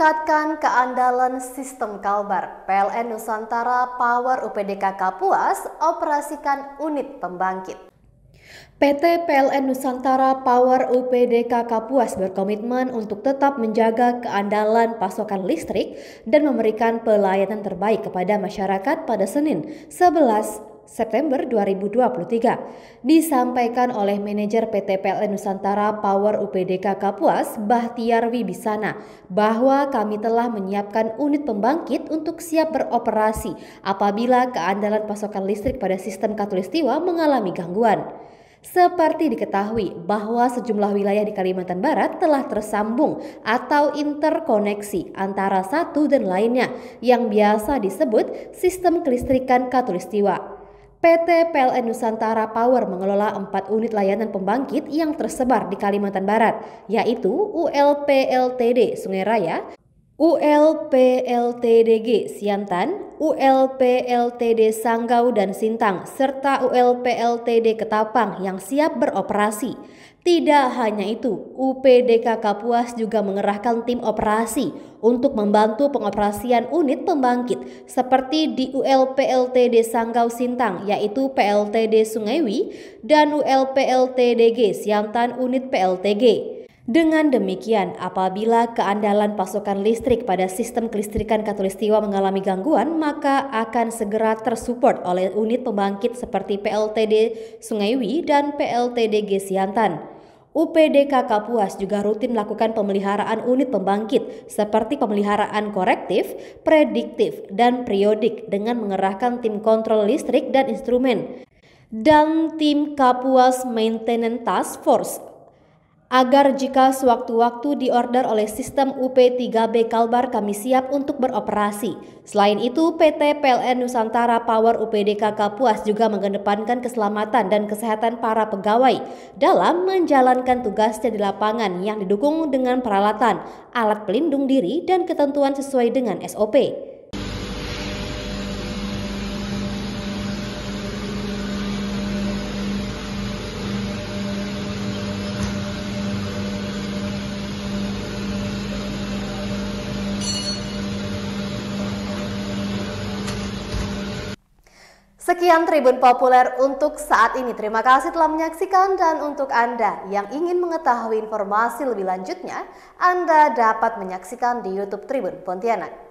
tingkatkan keandalan sistem Kalbar, PLN Nusantara Power UPDK Kapuas operasikan unit pembangkit. PT PLN Nusantara Power UPDK Kapuas berkomitmen untuk tetap menjaga keandalan pasokan listrik dan memberikan pelayanan terbaik kepada masyarakat pada Senin 11 September 2023 disampaikan oleh manajer PT PLN Nusantara Power UPDK Kapuas Bahtiar Wibisana bahwa kami telah menyiapkan unit pembangkit untuk siap beroperasi apabila keandalan pasokan listrik pada sistem katulistiwa mengalami gangguan. Seperti diketahui bahwa sejumlah wilayah di Kalimantan Barat telah tersambung atau interkoneksi antara satu dan lainnya yang biasa disebut sistem kelistrikan katulistiwa. PT PLN Nusantara Power mengelola empat unit layanan pembangkit yang tersebar di Kalimantan Barat, yaitu ULPLTD Sungai Raya, ULPLTDG Siantan, ULPLTD Sanggau dan Sintang, serta ULPLTD Ketapang yang siap beroperasi. Tidak hanya itu, UPDK Kapuas juga mengerahkan tim operasi untuk membantu pengoperasian unit pembangkit seperti di ULPLTD Sanggau Sintang yaitu PLTD Sungaiwi dan ULPLTDG Siantan Unit PLTG. Dengan demikian, apabila keandalan pasokan listrik pada sistem kelistrikan katulistiwa mengalami gangguan, maka akan segera tersupport oleh unit pembangkit seperti PLTD Sungaiwi dan PLTD Gesiantan. UPDK Kapuas juga rutin melakukan pemeliharaan unit pembangkit seperti pemeliharaan korektif, prediktif, dan periodik dengan mengerahkan tim kontrol listrik dan instrumen dan tim Kapuas Maintenance Task Force agar jika sewaktu-waktu diorder oleh sistem UP3B Kalbar kami siap untuk beroperasi. Selain itu, PT PLN Nusantara Power UPDK Kapuas juga mengedepankan keselamatan dan kesehatan para pegawai dalam menjalankan tugasnya di lapangan yang didukung dengan peralatan, alat pelindung diri, dan ketentuan sesuai dengan SOP. Sekian Tribun Populer untuk saat ini. Terima kasih telah menyaksikan dan untuk Anda yang ingin mengetahui informasi lebih lanjutnya, Anda dapat menyaksikan di YouTube Tribun Pontianak.